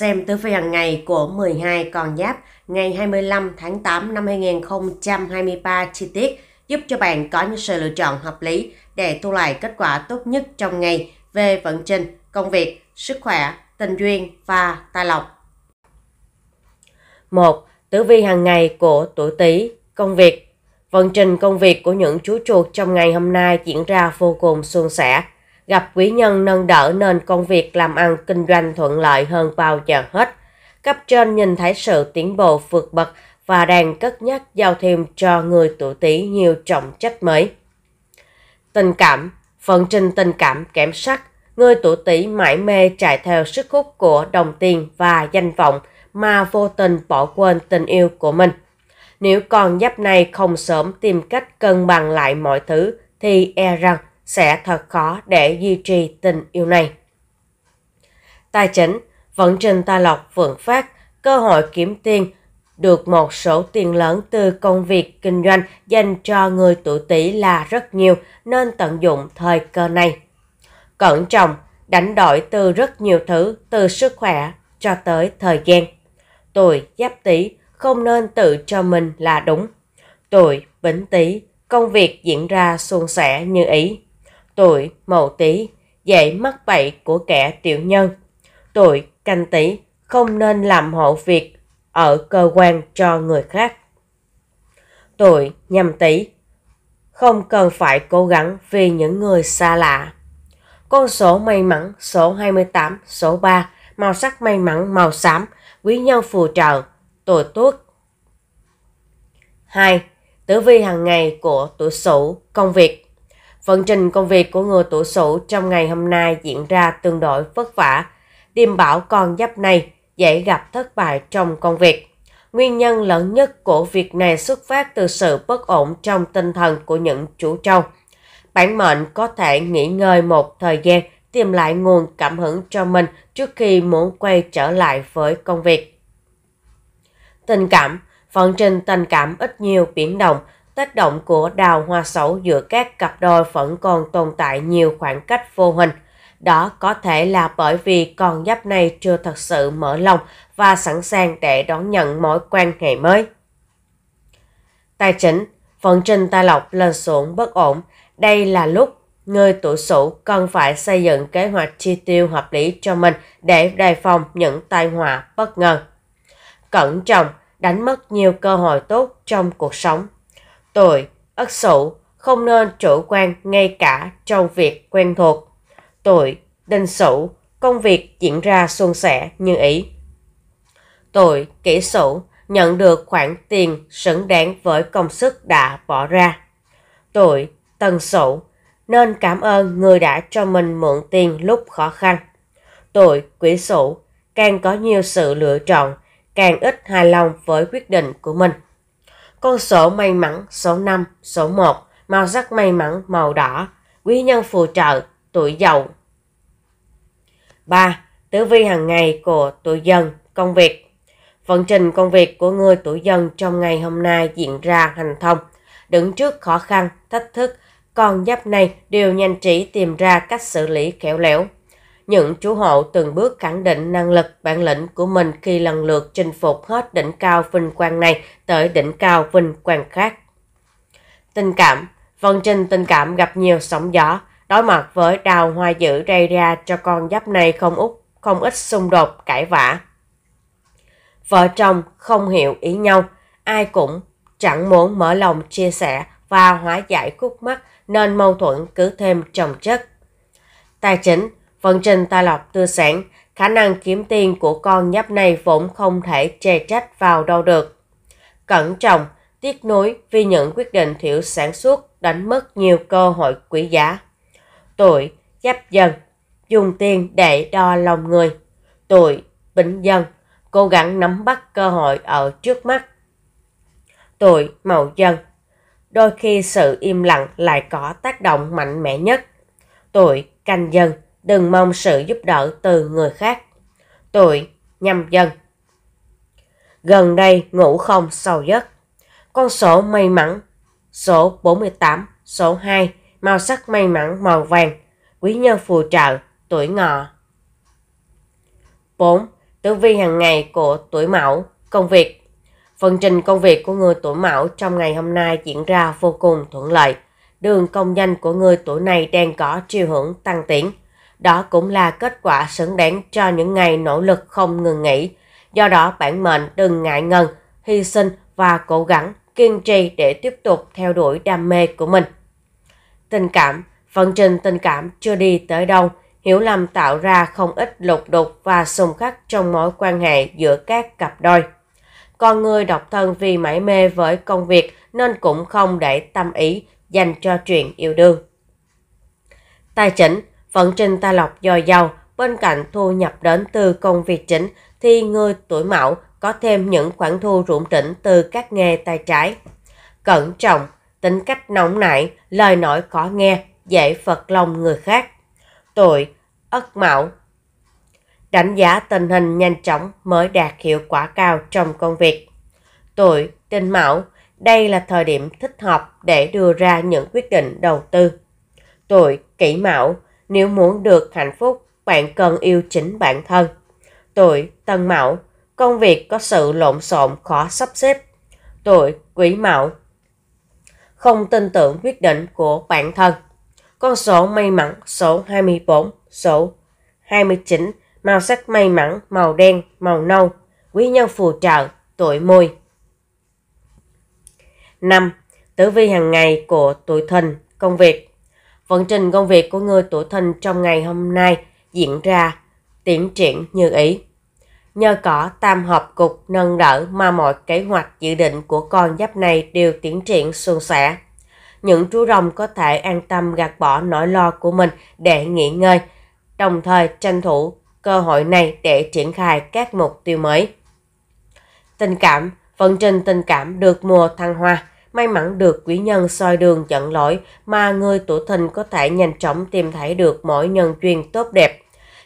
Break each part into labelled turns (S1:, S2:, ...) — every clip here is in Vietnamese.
S1: Xem tử vi hàng ngày của 12 con giáp ngày 25 tháng 8 năm 2023 chi tiết giúp cho bạn có những sự lựa chọn hợp lý để thu lại kết quả tốt nhất trong ngày về vận trình, công việc, sức khỏe, tình duyên và tài lộc. 1. Tử vi hàng ngày của tuổi Tý, công việc. Vận trình công việc của những chú chuột trong ngày hôm nay diễn ra vô cùng suôn sẻ Gặp quý nhân nâng đỡ nên công việc làm ăn kinh doanh thuận lợi hơn bao giờ hết. Cấp trên nhìn thấy sự tiến bộ vượt bậc và đang cất nhắc giao thêm cho người tuổi Tý nhiều trọng trách mới. Tình cảm, phần trình tình cảm kém sắc, người tuổi Tý mãi mê chạy theo sức hút của đồng tiền và danh vọng mà vô tình bỏ quên tình yêu của mình. Nếu con giáp này không sớm tìm cách cân bằng lại mọi thứ thì e rằng sẽ thật khó để duy trì tình yêu này. Tài chính, vận trình tài lộc vượng phát, cơ hội kiếm tiền, được một số tiền lớn từ công việc kinh doanh dành cho người tuổi tỷ là rất nhiều nên tận dụng thời cơ này. Cẩn trọng, đánh đổi từ rất nhiều thứ từ sức khỏe cho tới thời gian. Tuổi giáp tỷ không nên tự cho mình là đúng. Tuổi bính tỷ công việc diễn ra suôn sẻ như ý tuổi mậu tý dạy mắc bậy của kẻ tiểu nhân. Tuổi canh tý không nên làm hộ việc ở cơ quan cho người khác. Tuổi nhâm tý không cần phải cố gắng vì những người xa lạ. Con số may mắn số 28, số 3, màu sắc may mắn màu xám, quý nhân phù trợ, tuổi tuất. 2. Tử vi hàng ngày của tuổi Sửu, công việc Vận trình công việc của người tuổi sửu trong ngày hôm nay diễn ra tương đối vất vả. Điềm bảo con giáp này dễ gặp thất bại trong công việc. Nguyên nhân lớn nhất của việc này xuất phát từ sự bất ổn trong tinh thần của những chủ trâu. Bản mệnh có thể nghỉ ngơi một thời gian tìm lại nguồn cảm hứng cho mình trước khi muốn quay trở lại với công việc. Tình cảm Phận trình tình cảm ít nhiều biến động Tác động của đào hoa sẩu giữa các cặp đôi vẫn còn tồn tại nhiều khoảng cách vô hình. Đó có thể là bởi vì con giáp này chưa thật sự mở lòng và sẵn sàng để đón nhận mối quan hệ mới. Tài chính, vận trình tài lộc lên xuống bất ổn. Đây là lúc người tuổi Sửu cần phải xây dựng kế hoạch chi tiêu hợp lý cho mình để đề phòng những tai họa bất ngờ. Cẩn trọng, đánh mất nhiều cơ hội tốt trong cuộc sống. Tôi, ất sửu không nên chủ quan ngay cả trong việc quen thuộc. Tôi, đinh sửu công việc diễn ra suôn sẻ như ý. Tôi, kỷ sửu nhận được khoản tiền xứng đáng với công sức đã bỏ ra. Tôi, tân sửu nên cảm ơn người đã cho mình mượn tiền lúc khó khăn. Tôi, quỹ sửu càng có nhiều sự lựa chọn, càng ít hài lòng với quyết định của mình. Con số may mắn số 5, số 1, màu sắc may mắn màu đỏ, quý nhân phù trợ, tuổi giàu 3. Tử vi hàng ngày của tuổi dần, công việc. Vận trình công việc của người tuổi dần trong ngày hôm nay diễn ra hành thông. Đứng trước khó khăn, thách thức, con giáp này đều nhanh trí tìm ra cách xử lý khéo léo những chú hộ từng bước khẳng định năng lực bản lĩnh của mình khi lần lượt chinh phục hết đỉnh cao vinh quang này tới đỉnh cao vinh quang khác. Tình cảm Vận trình tình cảm gặp nhiều sóng gió, đối mặt với đào hoa dữ gây ra cho con giáp này không út không ít xung đột cãi vã. Vợ chồng không hiểu ý nhau, ai cũng chẳng muốn mở lòng chia sẻ và hóa giải khúc mắc nên mâu thuẫn cứ thêm chồng chất. Tài chính Vận trình tài lộc tươi sản, khả năng kiếm tiền của con nhóc này vốn không thể chê trách vào đâu được. Cẩn trọng, tiếc nối vì những quyết định thiểu sản xuất đánh mất nhiều cơ hội quý giá. Tuổi giáp dần, dùng tiền để đo lòng người. Tuổi bính dần, cố gắng nắm bắt cơ hội ở trước mắt. Tuổi mậu dần, đôi khi sự im lặng lại có tác động mạnh mẽ nhất. Tuổi canh dần, đừng mong sự giúp đỡ từ người khác. Tuổi nhâm dần Gần đây ngủ không sâu giấc. Con số may mắn số 48, số 2, màu sắc may mắn màu vàng, quý nhân phù trợ, tuổi ngọ. 4. Tử vi hàng ngày của tuổi mão, công việc. Phần trình công việc của người tuổi mão trong ngày hôm nay diễn ra vô cùng thuận lợi. Đường công danh của người tuổi này đang có chiều hưởng tăng tiến. Đó cũng là kết quả xứng đáng cho những ngày nỗ lực không ngừng nghỉ. Do đó bản mệnh đừng ngại ngần, hy sinh và cố gắng kiên trì để tiếp tục theo đuổi đam mê của mình. Tình cảm, phần trình tình cảm chưa đi tới đâu, hiểu lầm tạo ra không ít lục đục và xung khắc trong mối quan hệ giữa các cặp đôi. Con người độc thân vì mãi mê với công việc nên cũng không để tâm ý dành cho chuyện yêu đương. Tài chính Vận trình tài lộc dồi dào, bên cạnh thu nhập đến từ công việc chính thì người tuổi mão có thêm những khoản thu rủng rỉnh từ các nghề tay trái. Cẩn trọng, tính cách nóng nảy, lời nói khó nghe, dễ phật lòng người khác. Tuổi Ất Mão Đánh giá tình hình nhanh chóng mới đạt hiệu quả cao trong công việc. Tuổi Tinh Mão Đây là thời điểm thích hợp để đưa ra những quyết định đầu tư. Tuổi Kỷ Mão nếu muốn được hạnh phúc, bạn cần yêu chính bản thân. Tuổi Tân Mão, công việc có sự lộn xộn khó sắp xếp. Tuổi Quý Mão, không tin tưởng quyết định của bản thân. Con số may mắn số 24, số 29, màu sắc may mắn màu đen, màu nâu, quý nhân phù trợ, tuổi mùi. 5. Tử vi hàng ngày của tuổi thìn, công việc vận trình công việc của người tuổi thìn trong ngày hôm nay diễn ra tiến triển như ý. Nhờ có tam hợp cục nâng đỡ mà mọi kế hoạch dự định của con giáp này đều tiến triển suôn sẻ. Những chú rồng có thể an tâm gạt bỏ nỗi lo của mình để nghỉ ngơi, đồng thời tranh thủ cơ hội này để triển khai các mục tiêu mới. Tình cảm, vận trình tình cảm được mùa thăng hoa, May mắn được quý nhân soi đường dẫn lối mà người tuổi thìn có thể nhanh chóng tìm thấy được mỗi nhân duyên tốt đẹp.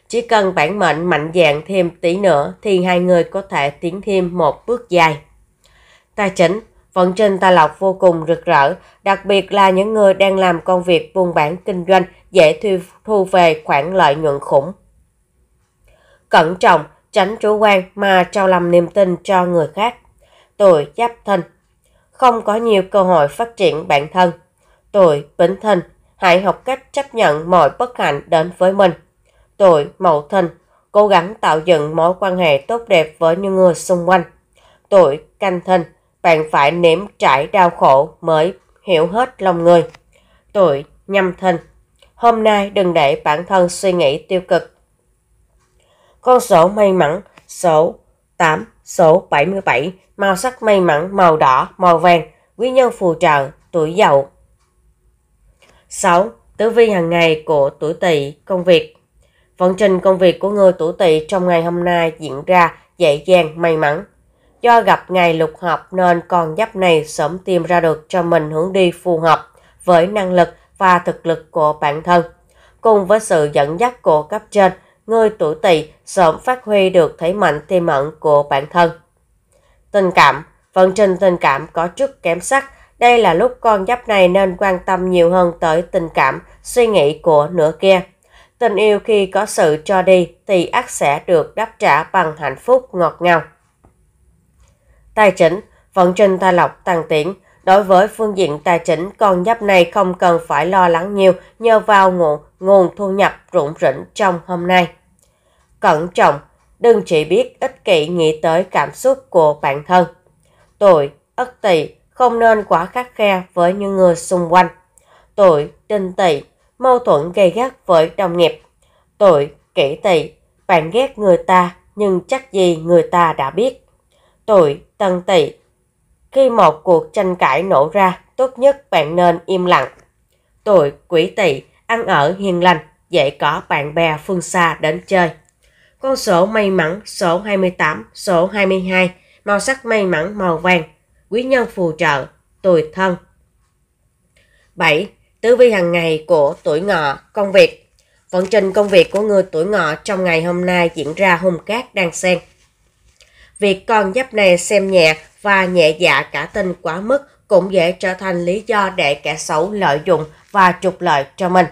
S1: Chỉ cần bản mệnh mạnh dạn thêm tí nữa thì hai người có thể tiến thêm một bước dài. Tài chính Vận trình tài lộc vô cùng rực rỡ, đặc biệt là những người đang làm công việc buôn bán kinh doanh dễ thu, thu về khoản lợi nhuận khủng. Cẩn trọng, tránh chủ quan mà trao lầm niềm tin cho người khác. Tuổi Giáp thân không có nhiều cơ hội phát triển bản thân. tuổi bính thân, hãy học cách chấp nhận mọi bất hạnh đến với mình. tuổi mậu thân, cố gắng tạo dựng mối quan hệ tốt đẹp với những người xung quanh. tuổi canh thân, bạn phải nếm trải đau khổ mới hiểu hết lòng người. tuổi nhâm thân, hôm nay đừng để bản thân suy nghĩ tiêu cực. Con số may mắn số 8 Số 77, màu sắc may mắn màu đỏ, màu vàng, quý nhân phù trợ, tuổi dậu. 6. Tử vi hàng ngày của tuổi tỵ công việc Vận trình công việc của người tuổi tỵ trong ngày hôm nay diễn ra dễ dàng, may mắn. Do gặp ngày lục hợp nên con giáp này sớm tìm ra được cho mình hướng đi phù hợp với năng lực và thực lực của bản thân. Cùng với sự dẫn dắt của cấp trên, người tuổi tỵ sớm phát huy được thế mạnh tiềm ẩn của bản thân. Tình cảm Vận trình tình cảm có chút kém sắc, đây là lúc con giáp này nên quan tâm nhiều hơn tới tình cảm, suy nghĩ của nửa kia. Tình yêu khi có sự cho đi thì ắt sẽ được đáp trả bằng hạnh phúc ngọt ngào. Tài chính, vận trình tài lộc tăng tiến. Đối với phương diện tài chính, con giáp này không cần phải lo lắng nhiều nhờ vào nguồn, nguồn thu nhập rủng rỉnh trong hôm nay cẩn trọng, đừng chỉ biết ích kỷ nghĩ tới cảm xúc của bản thân. Tuổi, ất tỵ không nên quá khắc khe với những người xung quanh. Tuổi, đinh tỵ mâu thuẫn gây gắt với đồng nghiệp. Tuổi, kỷ tỵ bạn ghét người ta nhưng chắc gì người ta đã biết. Tuổi, tân tỵ khi một cuộc tranh cãi nổ ra, tốt nhất bạn nên im lặng. Tuổi, quỷ tỵ ăn ở hiền lành, dễ có bạn bè phương xa đến chơi. Con số may mắn số 28, số 22, màu sắc may mắn màu vàng, quý nhân phù trợ, tuổi thân. 7. tứ vi hàng ngày của tuổi ngọ, công việc. Vận trình công việc của người tuổi ngọ trong ngày hôm nay diễn ra hung cát đang xen. Việc con giáp này xem nhẹ và nhẹ dạ cả tin quá mức cũng dễ trở thành lý do để kẻ xấu lợi dụng và trục lợi cho mình.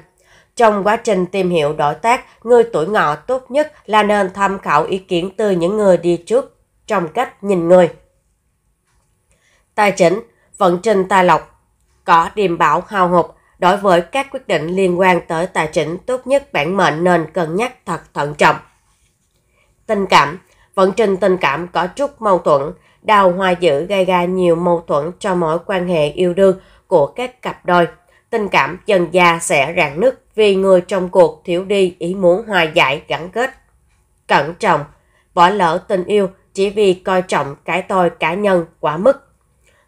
S1: Trong quá trình tìm hiểu đối tác, người tuổi ngọ tốt nhất là nên tham khảo ý kiến từ những người đi trước trong cách nhìn người. Tài chính, vận trình tài lộc, có điềm bảo hào hụt. Đối với các quyết định liên quan tới tài chính, tốt nhất bản mệnh nên cân nhắc thật thận trọng. Tình cảm, vận trình tình cảm có chút mâu thuẫn, đào hoa dữ gây ra nhiều mâu thuẫn cho mối quan hệ yêu đương của các cặp đôi tình cảm dần già sẽ rạn nứt vì người trong cuộc thiếu đi ý muốn hòa giải gắn kết. Cẩn trọng, bỏ lỡ tình yêu chỉ vì coi trọng cái tôi cá nhân quá mức.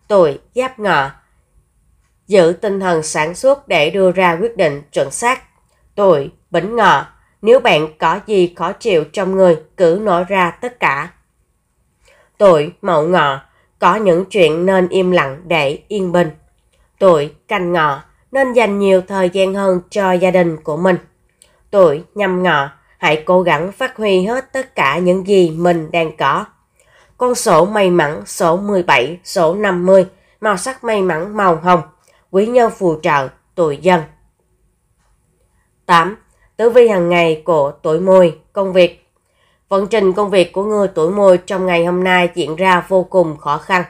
S1: Tuổi giáp ngọ Giữ tinh thần sản xuất để đưa ra quyết định chuẩn xác. Tuổi bính ngọ Nếu bạn có gì khó chịu trong người, cứ nói ra tất cả. Tuổi mậu ngọ Có những chuyện nên im lặng để yên bình. Tuổi canh ngọ nên dành nhiều thời gian hơn cho gia đình của mình. Tuổi nhâm ngọ, hãy cố gắng phát huy hết tất cả những gì mình đang có. Con sổ may mắn số 17, số 50, màu sắc may mắn màu hồng, quý nhân phù trợ, tuổi dần. 8. Tử vi hàng ngày của tuổi mùi, công việc. Vận trình công việc của người tuổi mùi trong ngày hôm nay diễn ra vô cùng khó khăn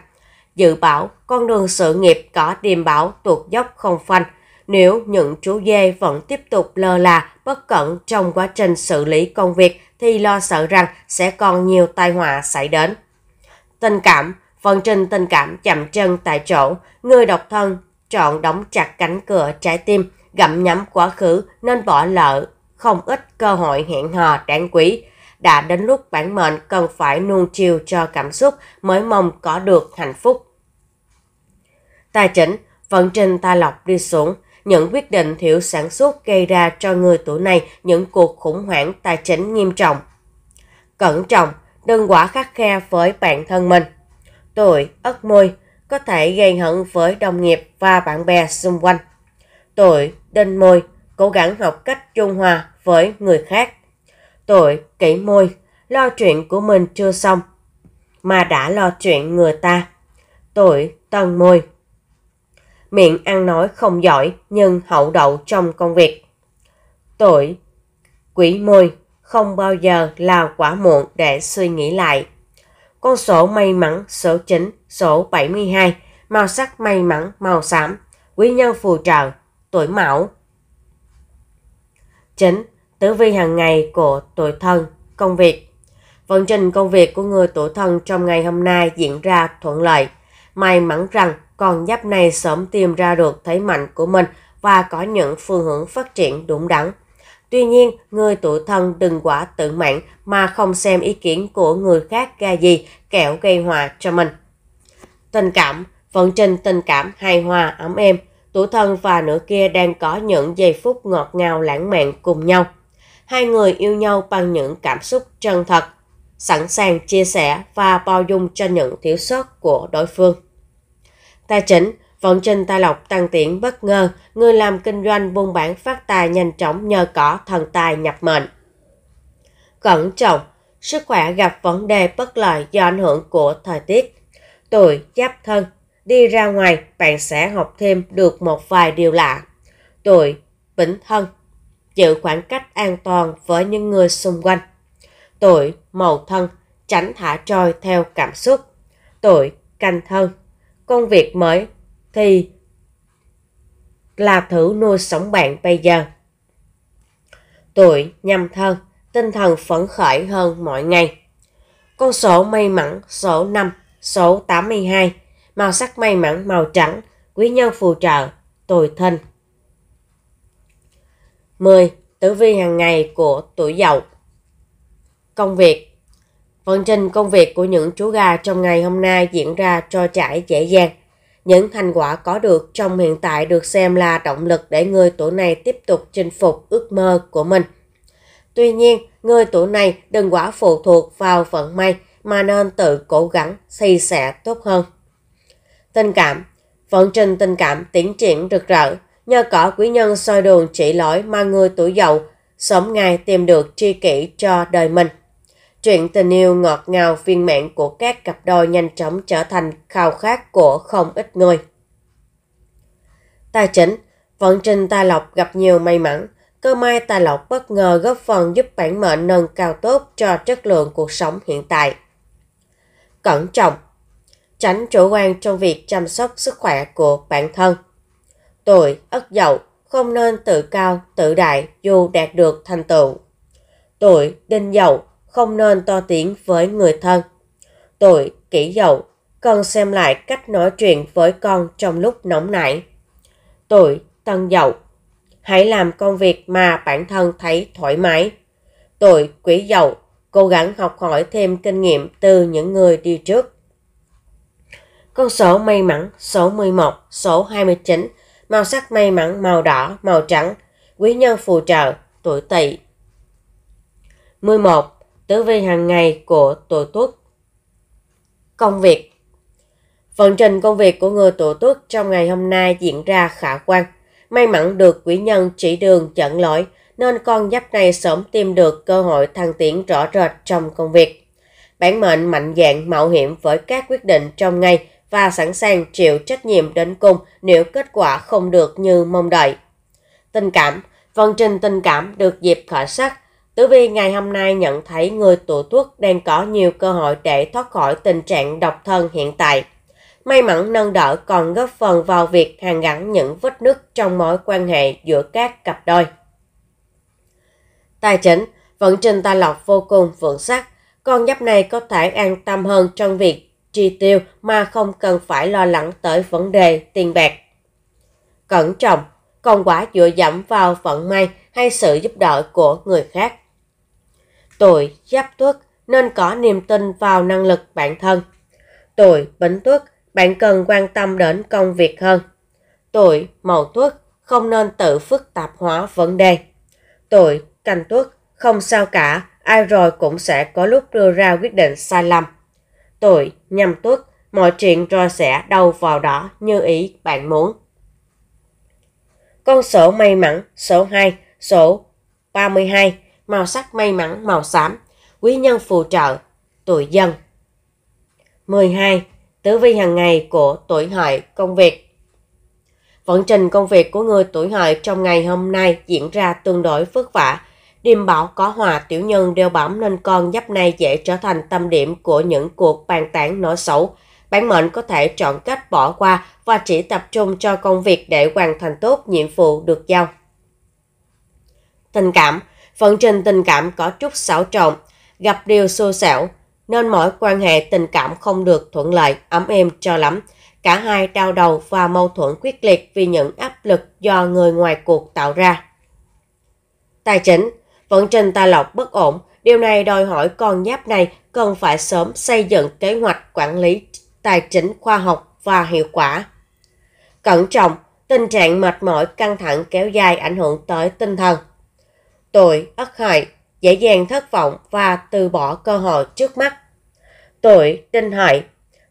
S1: dự báo con đường sự nghiệp cỏ điềm bảo tuột dốc không phanh nếu những chú dê vẫn tiếp tục lơ là, bất cẩn trong quá trình xử lý công việc thì lo sợ rằng sẽ còn nhiều tai họa xảy đến. Tình cảm, phần trình tình cảm chậm chân tại chỗ, người độc thân chọn đóng chặt cánh cửa trái tim, gặm nhắm quá khứ nên bỏ lỡ không ít cơ hội hẹn hò đáng quý. Đã đến lúc bản mệnh cần phải nuông chiều cho cảm xúc mới mong có được hạnh phúc Tài chính vận trình tài lộc đi xuống, những quyết định thiểu sản xuất gây ra cho người tuổi này những cuộc khủng hoảng tài chính nghiêm trọng. Cẩn trọng, đừng quá khắc khe với bản thân mình. Tuổi Ất Mùi có thể gây hận với đồng nghiệp và bạn bè xung quanh. Tuổi Đinh Mùi cố gắng học cách trung hòa với người khác. Tuổi Kỷ Mùi lo chuyện của mình chưa xong mà đã lo chuyện người ta. Tuổi Tân Mùi miệng ăn nói không giỏi nhưng hậu đậu trong công việc. Tuổi Quỷ mùi không bao giờ là quả muộn để suy nghĩ lại. Con sổ may mắn số 9, số 72, màu sắc may mắn màu xám, quý nhân phù trợ, tuổi mão. 9. Tử vi hàng ngày của tuổi thân, công việc. Vận trình công việc của người tuổi thân trong ngày hôm nay diễn ra thuận lợi. May mắn rằng con giáp này sớm tìm ra được thế mạnh của mình và có những phương hướng phát triển đúng đắn. Tuy nhiên, người tuổi thân đừng quá tự mãn mà không xem ý kiến của người khác ra gì, kẻo gây hòa cho mình. Tình cảm, vận trình tình cảm hài hòa ấm êm, tuổi thân và nửa kia đang có những giây phút ngọt ngào lãng mạn cùng nhau. Hai người yêu nhau bằng những cảm xúc chân thật, sẵn sàng chia sẻ và bao dung cho những thiếu sót của đối phương. Ta chỉnh, vận trình tài lộc tăng tiễn bất ngờ, người làm kinh doanh buôn bản phát tài nhanh chóng nhờ cỏ thần tài nhập mệnh. Cẩn trọng, sức khỏe gặp vấn đề bất lợi do ảnh hưởng của thời tiết. Tuổi giáp thân, đi ra ngoài bạn sẽ học thêm được một vài điều lạ. Tuổi bính thân, giữ khoảng cách an toàn với những người xung quanh. Tuổi mậu thân, tránh thả trôi theo cảm xúc. Tuổi canh thân, công việc mới thì là thử nuôi sống bạn bây giờ. Tuổi nhâm thân, tinh thần phấn khởi hơn mọi ngày. Con số may mắn số 5, số 82, màu sắc may mắn màu trắng, quý nhân phù trợ, tuổi thìn. 10. Tử vi hàng ngày của tuổi dậu Công việc Phần trình công việc của những chú gà trong ngày hôm nay diễn ra cho trải dễ dàng. Những thành quả có được trong hiện tại được xem là động lực để người tuổi này tiếp tục chinh phục ước mơ của mình. Tuy nhiên, người tuổi này đừng quá phụ thuộc vào vận may mà nên tự cố gắng xây sẻ tốt hơn. Tình cảm Vận trình tình cảm tiến triển rực rỡ, nhờ có quý nhân soi đường chỉ lỗi mà người tuổi dậu sớm ngày tìm được tri kỷ cho đời mình. Chuyện tình yêu ngọt ngào viên mãn của các cặp đôi nhanh chóng trở thành khao khát của không ít người. Tài chính Vận trình Tài Lộc gặp nhiều may mắn. Cơ may Tài Lộc bất ngờ góp phần giúp bản mệnh nâng cao tốt cho chất lượng cuộc sống hiện tại. Cẩn trọng Tránh chủ quan trong việc chăm sóc sức khỏe của bản thân. Tuổi Ất Dậu không nên tự cao, tự đại dù đạt được thành tựu. Tuổi Đinh Dậu không nên to tiếng với người thân. Tuổi kỷ dậu cần xem lại cách nói chuyện với con trong lúc nóng nảy. Tuổi tân dậu hãy làm công việc mà bản thân thấy thoải mái. Tuổi quý dậu cố gắng học hỏi thêm kinh nghiệm từ những người đi trước. Con số may mắn số 11, số 29, màu sắc may mắn màu đỏ, màu trắng, quý nhân phù trợ, tuổi tỵ. 11 tử vi hàng ngày của tuổi tuất. Công việc phần trình công việc của người tuổi tuất trong ngày hôm nay diễn ra khả quan. May mắn được quý nhân chỉ đường dẫn lỗi nên con giáp này sớm tìm được cơ hội thăng tiến rõ rệt trong công việc. Bản mệnh mạnh dạng mạo hiểm với các quyết định trong ngày và sẵn sàng chịu trách nhiệm đến cùng nếu kết quả không được như mong đợi. Tình cảm phần trình tình cảm được dịp khởi sắc Tử Vi ngày hôm nay nhận thấy người tuổi tuất đang có nhiều cơ hội để thoát khỏi tình trạng độc thân hiện tại. May mắn nâng đỡ còn góp phần vào việc hàn gắn những vết nứt trong mối quan hệ giữa các cặp đôi. Tài chính, vận trình tài lộc vô cùng vững sắc, con giáp này có thể an tâm hơn trong việc chi tiêu mà không cần phải lo lắng tới vấn đề tiền bạc. Cẩn trọng, không quả dựa dẫm vào vận may hay sự giúp đỡ của người khác. Tuổi giáp tuất nên có niềm tin vào năng lực bản thân. Tuổi bính tuất, bạn cần quan tâm đến công việc hơn. Tuổi mậu tuất, không nên tự phức tạp hóa vấn đề. Tuổi canh tuất, không sao cả, ai rồi cũng sẽ có lúc đưa ra quyết định sai lầm. Tuổi nhâm tuất, mọi chuyện rồi sẽ đâu vào đó như ý bạn muốn. Con sổ may mắn số 2, số 32 màu sắc may mắn màu xám, quý nhân phù trợ, tuổi dần. 12. Tử vi hàng ngày của tuổi hợi công việc Vận trình công việc của người tuổi hợi trong ngày hôm nay diễn ra tương đối vất vả. Điềm bảo có hòa tiểu nhân đeo bám nên con giáp này dễ trở thành tâm điểm của những cuộc bàn tán nói xấu. Bản mệnh có thể chọn cách bỏ qua và chỉ tập trung cho công việc để hoàn thành tốt nhiệm vụ được giao. Tình cảm vận trình tình cảm có chút xáo trộn, gặp điều xô xẻo, nên mọi quan hệ tình cảm không được thuận lợi, ấm êm cho lắm. Cả hai đau đầu và mâu thuẫn quyết liệt vì những áp lực do người ngoài cuộc tạo ra. Tài chính Vận trình tài lộc bất ổn, điều này đòi hỏi con giáp này cần phải sớm xây dựng kế hoạch quản lý tài chính khoa học và hiệu quả. Cẩn trọng, tình trạng mệt mỏi căng thẳng kéo dài ảnh hưởng tới tinh thần tội ất hại dễ dàng thất vọng và từ bỏ cơ hội trước mắt. tội tinh hại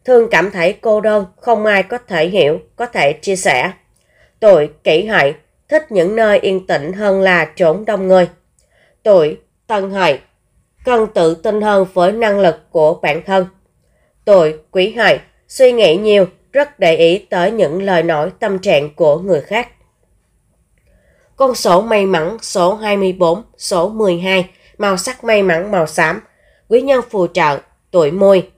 S1: thường cảm thấy cô đơn, không ai có thể hiểu, có thể chia sẻ. tội kỷ hại thích những nơi yên tĩnh hơn là trốn đông người. tội tân hại cần tự tin hơn với năng lực của bản thân. tội quý hại suy nghĩ nhiều, rất để ý tới những lời nói tâm trạng của người khác. Con số may mắn số 24, số 12, màu sắc may mắn màu xám. Quý nhân phù trợ, tuổi môi,